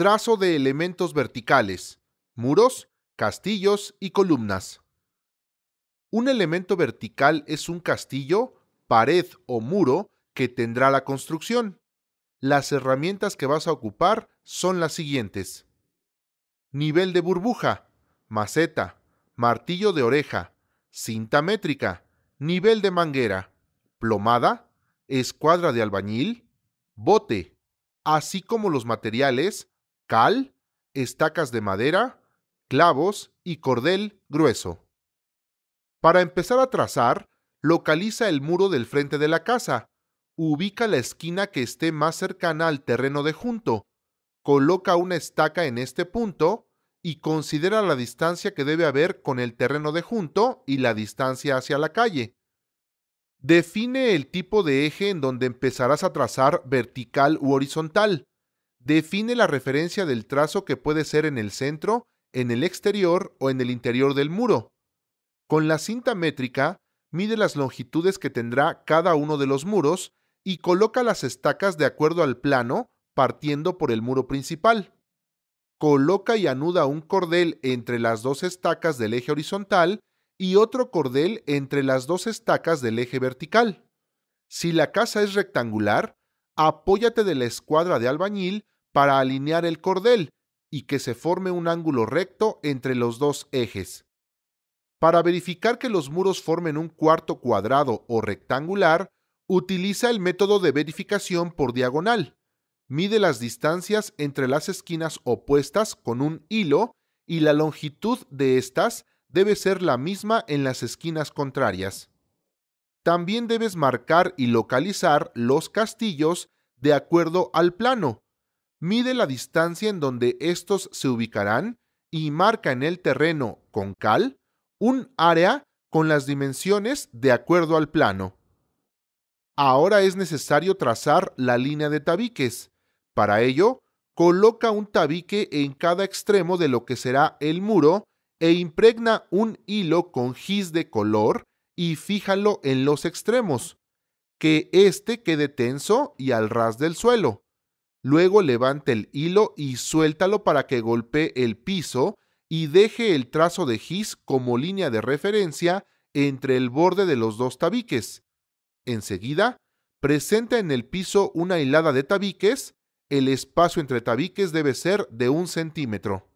trazo de elementos verticales, muros, castillos y columnas. Un elemento vertical es un castillo, pared o muro que tendrá la construcción. Las herramientas que vas a ocupar son las siguientes. Nivel de burbuja, maceta, martillo de oreja, cinta métrica, nivel de manguera, plomada, escuadra de albañil, bote, así como los materiales cal, estacas de madera, clavos y cordel grueso. Para empezar a trazar, localiza el muro del frente de la casa, ubica la esquina que esté más cercana al terreno de junto, coloca una estaca en este punto y considera la distancia que debe haber con el terreno de junto y la distancia hacia la calle. Define el tipo de eje en donde empezarás a trazar vertical u horizontal define la referencia del trazo que puede ser en el centro, en el exterior o en el interior del muro. Con la cinta métrica, mide las longitudes que tendrá cada uno de los muros y coloca las estacas de acuerdo al plano, partiendo por el muro principal. Coloca y anuda un cordel entre las dos estacas del eje horizontal y otro cordel entre las dos estacas del eje vertical. Si la casa es rectangular, apóyate de la escuadra de albañil para alinear el cordel y que se forme un ángulo recto entre los dos ejes. Para verificar que los muros formen un cuarto cuadrado o rectangular, utiliza el método de verificación por diagonal. Mide las distancias entre las esquinas opuestas con un hilo y la longitud de estas debe ser la misma en las esquinas contrarias. También debes marcar y localizar los castillos de acuerdo al plano, mide la distancia en donde estos se ubicarán y marca en el terreno con cal un área con las dimensiones de acuerdo al plano. Ahora es necesario trazar la línea de tabiques. Para ello, coloca un tabique en cada extremo de lo que será el muro e impregna un hilo con gis de color y fíjalo en los extremos, que éste quede tenso y al ras del suelo. Luego levante el hilo y suéltalo para que golpee el piso y deje el trazo de gis como línea de referencia entre el borde de los dos tabiques. Enseguida, presenta en el piso una hilada de tabiques, el espacio entre tabiques debe ser de un centímetro.